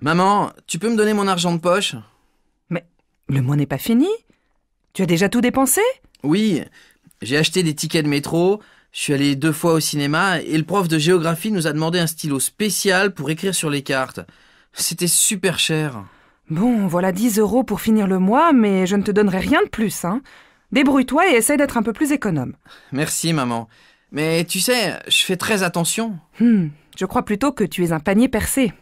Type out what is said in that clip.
Maman, tu peux me donner mon argent de poche Mais le mois n'est pas fini Tu as déjà tout dépensé Oui, j'ai acheté des tickets de métro, je suis allé deux fois au cinéma et le prof de géographie nous a demandé un stylo spécial pour écrire sur les cartes. C'était super cher. Bon, voilà 10 euros pour finir le mois, mais je ne te donnerai rien de plus, hein. Débrouille-toi et essaye d'être un peu plus économe. Merci, maman. Mais tu sais, je fais très attention. Hmm, je crois plutôt que tu es un panier percé.